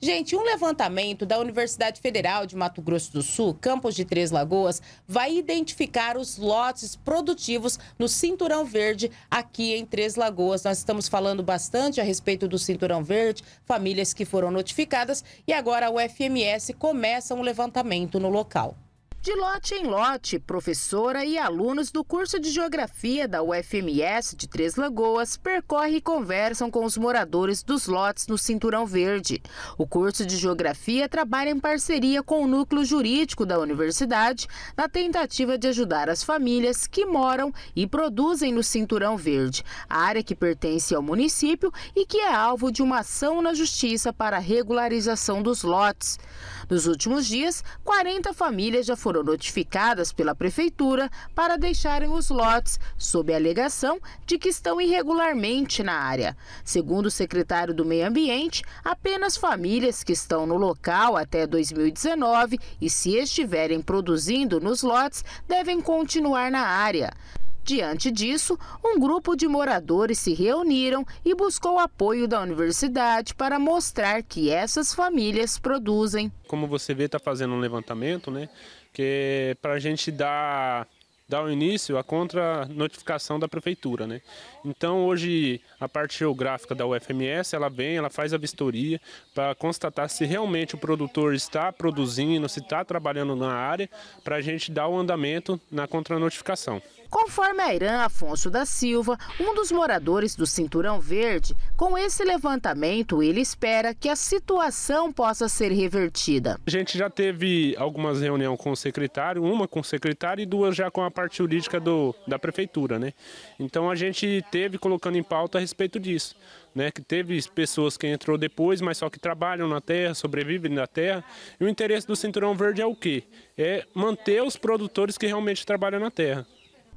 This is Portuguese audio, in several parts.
Gente, um levantamento da Universidade Federal de Mato Grosso do Sul, Campos de Três Lagoas, vai identificar os lotes produtivos no Cinturão Verde aqui em Três Lagoas. Nós estamos falando bastante a respeito do Cinturão Verde, famílias que foram notificadas e agora o FMS começa um levantamento no local. De lote em lote, professora e alunos do curso de Geografia da UFMS de Três Lagoas percorrem e conversam com os moradores dos lotes no Cinturão Verde. O curso de Geografia trabalha em parceria com o núcleo jurídico da universidade na tentativa de ajudar as famílias que moram e produzem no Cinturão Verde, área que pertence ao município e que é alvo de uma ação na justiça para regularização dos lotes. Nos últimos dias, 40 famílias já foram foram notificadas pela Prefeitura para deixarem os lotes, sob a alegação de que estão irregularmente na área. Segundo o secretário do Meio Ambiente, apenas famílias que estão no local até 2019 e se estiverem produzindo nos lotes devem continuar na área. Diante disso, um grupo de moradores se reuniram e buscou apoio da universidade para mostrar que essas famílias produzem. Como você vê, está fazendo um levantamento, né? Que é para a gente dar dá o início à contra-notificação da prefeitura, né? Então, hoje, a parte geográfica da UFMS, ela vem, ela faz a vistoria para constatar se realmente o produtor está produzindo, se está trabalhando na área, para a gente dar o andamento na contra-notificação. Conforme a Irã Afonso da Silva, um dos moradores do Cinturão Verde, com esse levantamento, ele espera que a situação possa ser revertida. A gente já teve algumas reuniões com o secretário, uma com o secretário e duas já com a parte jurídica do, da prefeitura, né? Então a gente teve colocando em pauta a respeito disso, né? Que teve pessoas que entrou depois, mas só que trabalham na terra, sobrevivem na terra. E o interesse do Cinturão Verde é o quê? É manter os produtores que realmente trabalham na terra.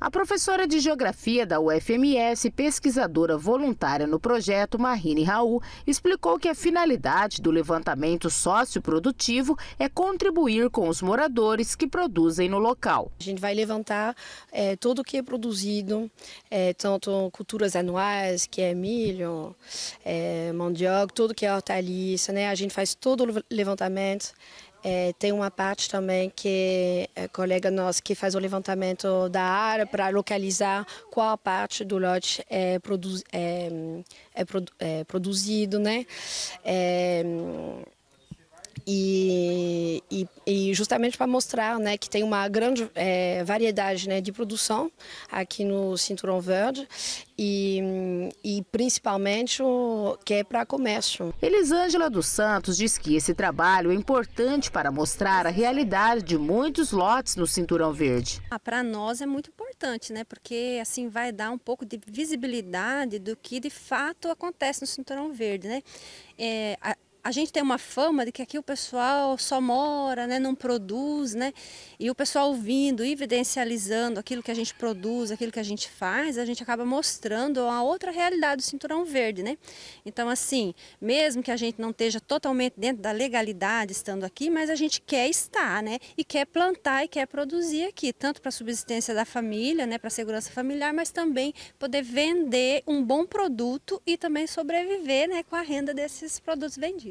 A professora de Geografia da UFMS, pesquisadora voluntária no projeto, Marine Raul, explicou que a finalidade do levantamento socioprodutivo é contribuir com os moradores que produzem no local. A gente vai levantar é, tudo o que é produzido, é, tanto culturas anuais, que é milho, é, mandioca, tudo que é hortaliça, né? a gente faz todo o levantamento é, tem uma parte também que é, colega nosso que faz o levantamento da área para localizar qual parte do lote é, produ é, é, produ é produzido, né? É, e, e, e, justamente para mostrar né, que tem uma grande é, variedade né, de produção aqui no Cinturão Verde e, e principalmente o que é para comércio. Elisângela dos Santos diz que esse trabalho é importante para mostrar a realidade de muitos lotes no Cinturão Verde. Ah, para nós é muito importante, né, porque assim vai dar um pouco de visibilidade do que de fato acontece no Cinturão Verde. Né? É, a, a gente tem uma fama de que aqui o pessoal só mora, né, não produz, né? E o pessoal vindo evidencializando aquilo que a gente produz, aquilo que a gente faz, a gente acaba mostrando a outra realidade do cinturão verde, né? Então, assim, mesmo que a gente não esteja totalmente dentro da legalidade estando aqui, mas a gente quer estar, né? E quer plantar e quer produzir aqui, tanto para a subsistência da família, né, para a segurança familiar, mas também poder vender um bom produto e também sobreviver, né, com a renda desses produtos vendidos.